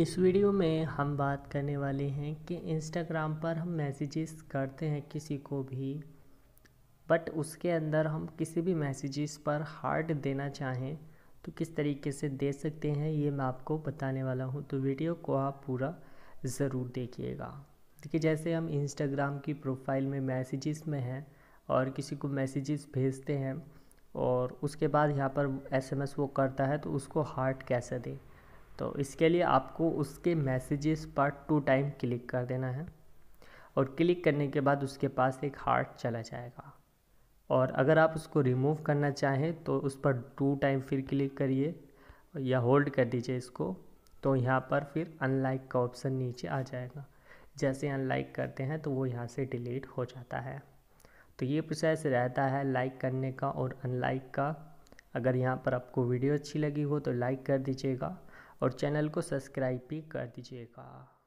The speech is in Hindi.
इस वीडियो में हम बात करने वाले हैं कि इंस्टाग्राम पर हम मैसेजेस करते हैं किसी को भी बट उसके अंदर हम किसी भी मैसेजेस पर हार्ट देना चाहें तो किस तरीके से दे सकते हैं ये मैं आपको बताने वाला हूँ तो वीडियो को आप पूरा ज़रूर देखिएगा देखिए जैसे हम इंस्टाग्राम की प्रोफाइल में मैसेजेस में हैं और किसी को मैसेजेस भेजते हैं और उसके बाद यहाँ पर एसएमएस वो करता है तो उसको हार्ट कैसे दें तो इसके लिए आपको उसके मैसेजेस पर टू टाइम क्लिक कर देना है और क्लिक करने के बाद उसके पास एक हार्ट चला जाएगा और अगर आप उसको रिमूव करना चाहें तो उस पर टू टाइम फिर क्लिक करिए या होल्ड कर दीजिए इसको तो यहाँ पर फिर अनलाइक का ऑप्शन नीचे आ जाएगा जैसे अनलाइक करते हैं तो वो यहाँ से डिलीट हो जाता है तो ये प्रोसेस रहता है लाइक करने का और अनलाइक का अगर यहाँ पर आपको वीडियो अच्छी लगी हो तो लाइक कर दीजिएगा और चैनल को सब्सक्राइब भी कर दीजिएगा